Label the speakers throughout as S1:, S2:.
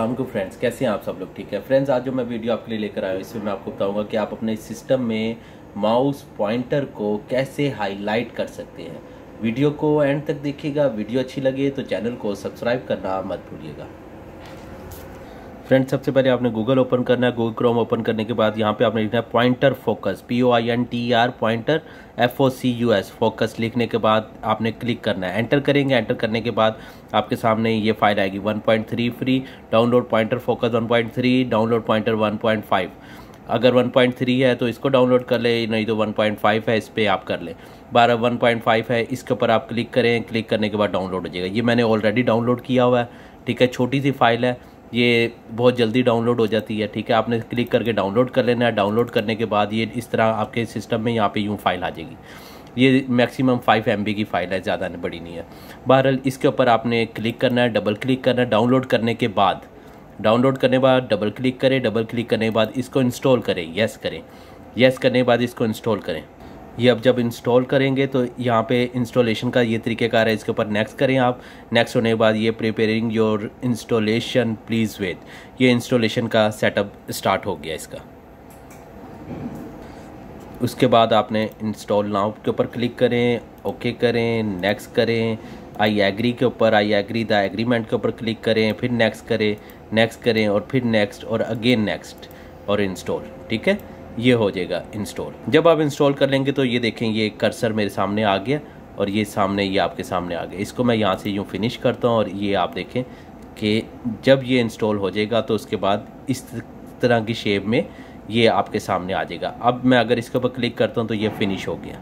S1: अलमैकम friends कैसे हैं आप सब लोग ठीक है फ्रेंड्स आज जो मैं वीडियो आपके लिए लेकर आया हूँ इसमें मैं आपको बताऊंगा कि आप अपने सिस्टम में माउस पॉइंटर को कैसे हाईलाइट कर सकते हैं वीडियो को एंड तक देखिएगा वीडियो अच्छी लगे तो चैनल को सब्सक्राइब करना मत भूलिएगा फ्रेंड सबसे पहले आपने गूगल ओपन करना है गूगल क्रोम ओपन करने के बाद यहाँ पे आपने लिखना है pointer focus P O I N T R pointer F O C U S focus लिखने के बाद आपने क्लिक करना है एंटर करेंगे एंटर करने के बाद आपके सामने ये फाइल आएगी 1.3 free download pointer focus 1.3 download pointer 1.5 अगर 1.3 है तो इसको डाउनलोड कर ले नहीं तो 1.5 है इस पर आप कर ले बारह फाइव है इसके ऊपर आप क्लिक करें क्लिक करने के बाद डाउनलोड हो जाएगा ये मैंने ऑलरेडी डाउनलोड किया हुआ है ठीक है छोटी सी फाइल है ये बहुत जल्दी डाउनलोड हो जाती है ठीक है आपने क्लिक करके डाउनलोड कर लेना है डाउनलोड करने के बाद ये इस तरह आपके सिस्टम में यहाँ पे यूँ फाइल आ जाएगी ये मैक्सिमम फाइव एम की फ़ाइल है ज़्यादा नहीं बड़ी नहीं है बहरहाल इसके ऊपर आपने क्लिक करना है डबल क्लिक करना है डाउनलोड करने के बाद डाउनलोड करने के बाद डबल क्लिक करें डबल क्लिक करने के बाद इसको इंस्टॉल करें येस करें येस करने के बाद इसको इंस्टॉल करें ये अब जब इंस्टॉल करेंगे तो यहाँ पे इंस्टॉलेशन का ये तरीकेकार है इसके ऊपर नेक्स्ट करें आप नेक्स्ट होने के बाद ये preparing your installation please wait ये इंस्टॉलेशन का सेटअप स्टार्ट हो गया इसका उसके बाद आपने इंस्टॉल नाउ के ऊपर क्लिक करें ओके करें नेक्स्ट करें आई एग्री के ऊपर आई एग्री द एग्रीमेंट के ऊपर क्लिक करें फिर नेक्स्ट करें नेक्स्ट करें और फिर नेक्स्ट और अगेन नेक्स्ट और इंस्टॉल ठीक है ये हो जाएगा इंस्टॉल जब आप इंस्टॉल कर लेंगे तो ये देखें ये कर्सर मेरे सामने आ गया और ये सामने ये आपके सामने आ गया इसको मैं यहाँ से यूँ फिनिश करता हूँ और ये आप देखें कि जब ये इंस्टॉल हो जाएगा तो उसके बाद इस तरह की शेप में ये आपके सामने आ जाएगा अब मैं अगर इसके ऊपर क्लिक करता हूँ तो ये फिनिश हो गया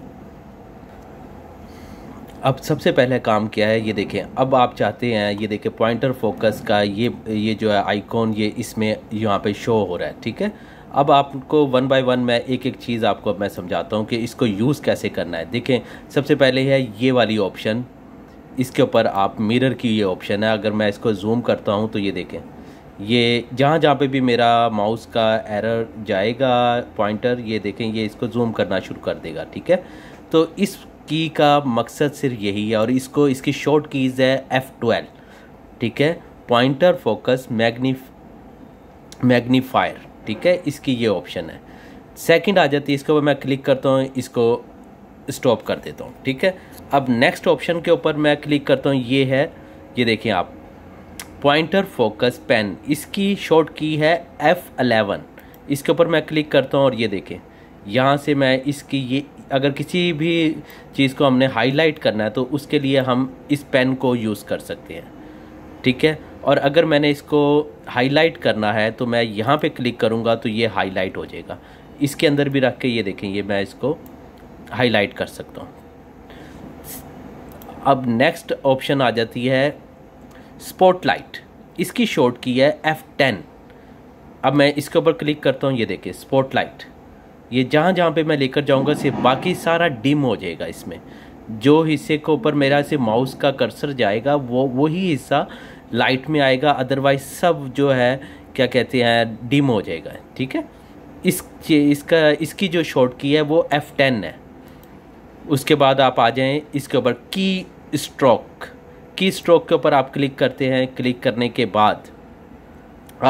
S1: अब सबसे पहले काम क्या है ये देखें अब आप चाहते हैं ये देखें पॉइंटर फोकस का ये ये जो है आइकॉन ये इसमें यहाँ पे शो हो रहा है ठीक है अब आपको वन बाय वन मैं एक एक चीज़ आपको मैं समझाता हूँ कि इसको यूज़ कैसे करना है देखें सबसे पहले है ये वाली ऑप्शन इसके ऊपर आप मिरर की ये ऑप्शन है अगर मैं इसको जूम करता हूँ तो ये देखें ये जहाँ जहाँ पे भी मेरा माउस का एरर जाएगा पॉइंटर ये देखें ये इसको जूम करना शुरू कर देगा ठीक है तो इस की का मकसद सिर्फ यही है और इसको इसकी शॉर्ट कीज़ है एफ़ ट्वेल्व ठीक है पॉइंटर फोकस मैग्नीफ मैग्नीफायर ठीक है इसकी ये ऑप्शन है सेकंड आ जाती है इसके ऊपर मैं क्लिक करता हूँ इसको स्टॉप कर देता हूँ ठीक है अब नेक्स्ट ऑप्शन के ऊपर मैं क्लिक करता हूँ ये है ये देखिए आप पॉइंटर फोकस पेन इसकी शॉर्ट की है एफ़ अलेवन इसके ऊपर मैं क्लिक करता हूँ और ये देखें यहाँ से मैं इसकी ये अगर किसी भी चीज़ को हमने हाईलाइट करना है तो उसके लिए हम इस पेन को यूज़ कर सकते हैं ठीक है और अगर मैंने इसको हाईलाइट करना है तो मैं यहाँ पे क्लिक करूँगा तो ये हाईलाइट हो जाएगा इसके अंदर भी रख के ये देखें ये मैं इसको हाईलाइट कर सकता हूँ अब नेक्स्ट ऑप्शन आ जाती है स्पॉटलाइट इसकी शॉर्ट की है एफ़ टेन अब मैं इसके ऊपर क्लिक करता हूँ ये देखिए स्पॉटलाइट ये जहाँ जहाँ पे मैं लेकर जाऊँगा सिर्फ बाकी सारा डिम हो जाएगा इसमें जो हिस्से के ऊपर मेरा से माउस का कर्सर जाएगा वो वही हिस्सा लाइट में आएगा अदरवाइज सब जो है क्या कहते हैं डिम हो जाएगा ठीक है इस इसका इसकी जो शॉर्ट की है वो एफ़ टेन है उसके बाद आप आ जाएं इसके ऊपर की स्ट्रोक की स्ट्रोक के ऊपर आप क्लिक करते हैं क्लिक करने के बाद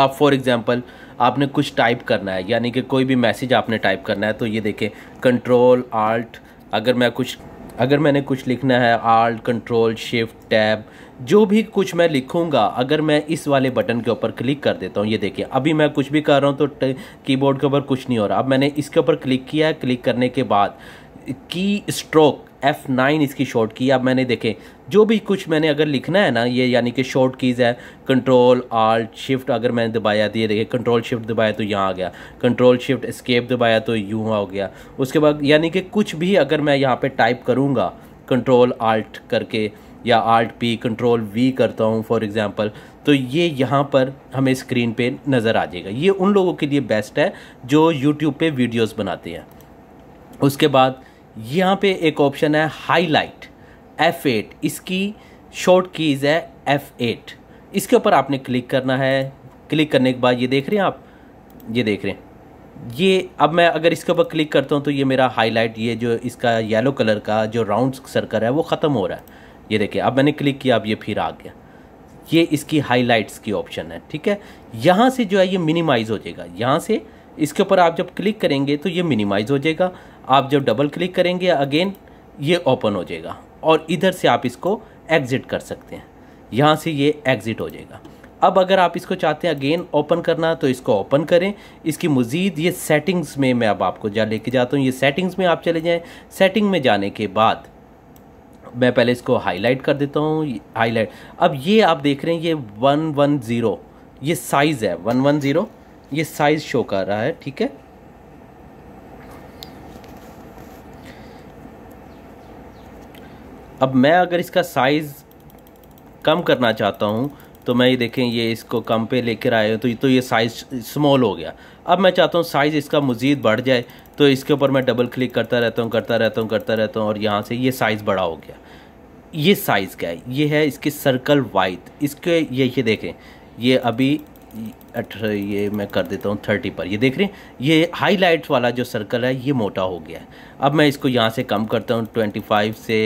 S1: आप फॉर एग्ज़ाम्पल आपने कुछ टाइप करना है यानी कि कोई भी मैसेज आपने टाइप करना है तो ये देखें कंट्रोल आल्ट अगर मैं कुछ अगर मैंने कुछ लिखना है आल्ट कंट्रोल शिफ्ट टैब जो भी कुछ मैं लिखूंगा अगर मैं इस वाले बटन के ऊपर क्लिक कर देता हूँ ये देखिए अभी मैं कुछ भी कर रहा हूँ तो कीबोर्ड के ऊपर कुछ नहीं हो रहा अब मैंने इसके ऊपर क्लिक किया है क्लिक करने के बाद की स्ट्रोक एफ़ नाइन इसकी शॉर्ट की अब मैंने देखें जो भी कुछ मैंने अगर लिखना है ना ये यानी कि शॉर्ट कीज़ है कंट्रोल आल्ट शिफ्ट अगर मैंने दबाया दिए देखे कंट्रोल शिफ्ट दबाया तो यहाँ आ गया कंट्रोल शिफ्ट स्केप दबाया तो यूँ हो गया उसके बाद यानी कि कुछ भी अगर मैं यहाँ पर टाइप करूँगा कंट्रोल आल्ट करके या आल्ट पी कंट्रोल वी करता हूँ फॉर एग्ज़ाम्पल तो ये यहाँ पर हमें स्क्रीन पे नज़र आ जाएगा ये उन लोगों के लिए बेस्ट है जो यूट्यूब पे वीडियोस बनाते हैं उसके बाद यहाँ पे एक ऑप्शन है हाईलाइट एफ एट इसकी शॉर्ट कीज़ है एफ एट इसके ऊपर आपने क्लिक करना है क्लिक करने के बाद ये देख रहे हैं आप ये देख रहे हैं ये अब मैं अगर इसके ऊपर क्लिक करता हूँ तो ये मेरा हाईलाइट ये जो इसका येलो कलर का जो राउंड सर्कल है वो ख़त्म हो रहा है ये देखिए अब मैंने क्लिक किया अब ये फिर आ गया ये इसकी हाईलाइट्स की ऑप्शन है ठीक है यहाँ से जो है ये मिनिमाइज़ हो जाएगा यहाँ से इसके ऊपर आप जब क्लिक करेंगे तो ये मिनिमाइज़ हो जाएगा आप जब डबल क्लिक करेंगे अगेन ये ओपन हो जाएगा और इधर से आप इसको एग्ज़िट कर सकते हैं यहाँ से ये एग्ज़िट हो जाएगा अब अगर आप इसको चाहते हैं अगेन ओपन करना तो इसको ओपन करें इसकी मज़ीद ये सेटिंग्स में मैं अब आपको जा लेके जाता हूँ ये सेटिंग्स में आप चले जाएँ सेटिंग में जाने के बाद मैं पहले इसको हाईलाइट कर देता हूँ हाईलाइट अब ये आप देख रहे हैं ये वन वन ज़ीरो ये साइज़ है वन वन ज़ीरो ये साइज़ शो कर रहा है ठीक है अब मैं अगर इसका साइज़ कम करना चाहता हूँ तो मैं ये देखें ये इसको कम पे लेकर आए तो ये तो ये साइज़ स्मॉल हो गया अब मैं चाहता हूँ साइज़ इसका मज़ीद बढ़ जाए तो इसके ऊपर मैं डबल क्लिक करता रहता हूँ करता रहता हूँ करता रहता हूँ और यहाँ से ये साइज़ बड़ा हो गया ये साइज़ क्या है ये है इसकी सर्कल वाइट इसके ये ये देखें ये अभी अठ ये मैं कर देता हूँ थर्टी पर ये देख रहे हैं ये हाईलाइट्स वाला जो सर्कल है ये मोटा हो गया है अब मैं इसको यहाँ से कम करता हूँ ट्वेंटी फाइव से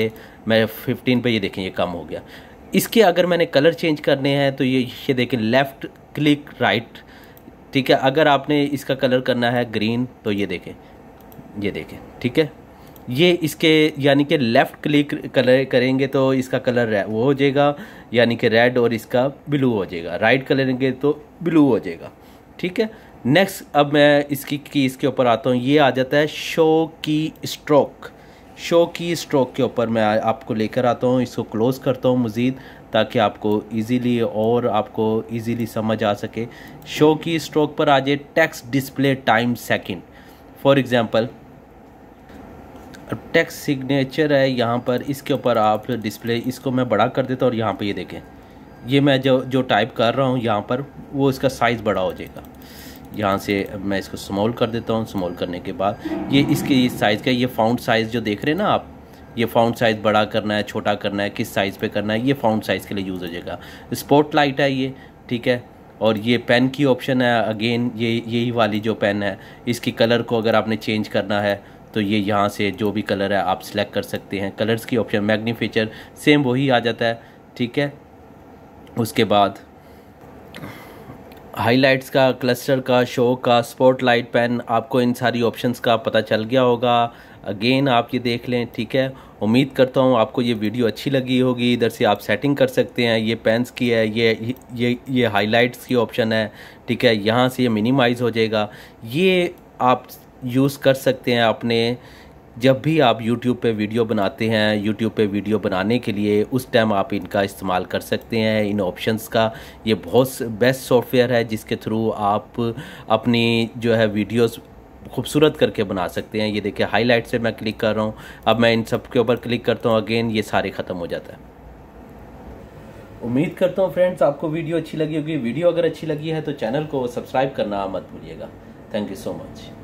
S1: मैं फिफ्टीन पर ये देखें ये कम हो गया इसके अगर मैंने कलर चेंज करने हैं तो ये ये देखें लेफ़्ट क्लिक राइट ठीक है अगर आपने इसका कलर करना है ग्रीन तो ये देखें ये देखें ठीक है ये इसके यानी कि लेफ़्ट क्लिक कलर करेंगे तो इसका कलर वो हो जाएगा यानी कि रेड और इसका ब्लू हो जाएगा राइट कलर लेंगे तो ब्लू हो जाएगा ठीक है नेक्स्ट अब मैं इसकी की इसके ऊपर आता हूँ ये आ जाता है शो की स्ट्रोक शो की स्ट्रोक के ऊपर मैं आपको लेकर आता हूँ इसको क्लोज़ करता हूँ मज़ीद ताकि आपको इजीली और आपको इजीली समझ आ सके शो की स्ट्रोक पर आ जाए text display time second for example तो टेक्स्ट सिग्नेचर है यहाँ पर इसके ऊपर आप डिस्प्ले इसको मैं बड़ा कर देता और यहाँ पर ये यह देखें ये मैं जो जो टाइप कर रहा हूँ यहाँ पर वो इसका साइज़ बड़ा हो जाएगा यहाँ से मैं इसको स्मॉल कर देता हूँ स्मॉल करने के बाद ये इसके साइज़ का ये फाउंड साइज़ जो देख रहे हैं ना आप ये फाउंड साइज़ बड़ा करना है छोटा करना है किस साइज़ पे करना है ये फाउंड साइज़ के लिए यूज़ हो जाएगा स्पॉट लाइट है ये ठीक है और ये पेन की ऑप्शन है अगेन ये यही वाली जो पेन है इसकी कलर को अगर आपने चेंज करना है तो ये यहाँ से जो भी कलर है आप सिलेक्ट कर सकते हैं कलर्स की ऑप्शन मैग्नीफीचर सेम वही आ जाता है ठीक है उसके बाद हाइलाइट्स का क्लस्टर का शो का स्पॉटलाइट पेन आपको इन सारी ऑप्शंस का पता चल गया होगा अगेन आप ये देख लें ठीक है उम्मीद करता हूँ आपको ये वीडियो अच्छी लगी होगी इधर से आप सेटिंग कर सकते हैं ये पेंस की है ये ये ये हाइलाइट्स की ऑप्शन है ठीक है यहाँ से ये मिनिमाइज़ हो जाएगा ये आप यूज़ कर सकते हैं अपने जब भी आप YouTube पे वीडियो बनाते हैं YouTube पे वीडियो बनाने के लिए उस टाइम आप इनका इस्तेमाल कर सकते हैं इन ऑप्शंस का ये बहुत बेस्ट सॉफ्टवेयर है जिसके थ्रू आप अपनी जो है वीडियोस खूबसूरत करके बना सकते हैं ये देखिए हाईलाइट से मैं क्लिक कर रहा हूँ अब मैं इन सब के ऊपर क्लिक करता हूँ अगेन ये सारे ख़त्म हो जाता है उम्मीद करता हूँ फ्रेंड्स आपको वीडियो अच्छी लगी होगी वीडियो अगर अच्छी लगी है तो चैनल को सब्सक्राइब करना मत भूलिएगा थैंक यू सो मच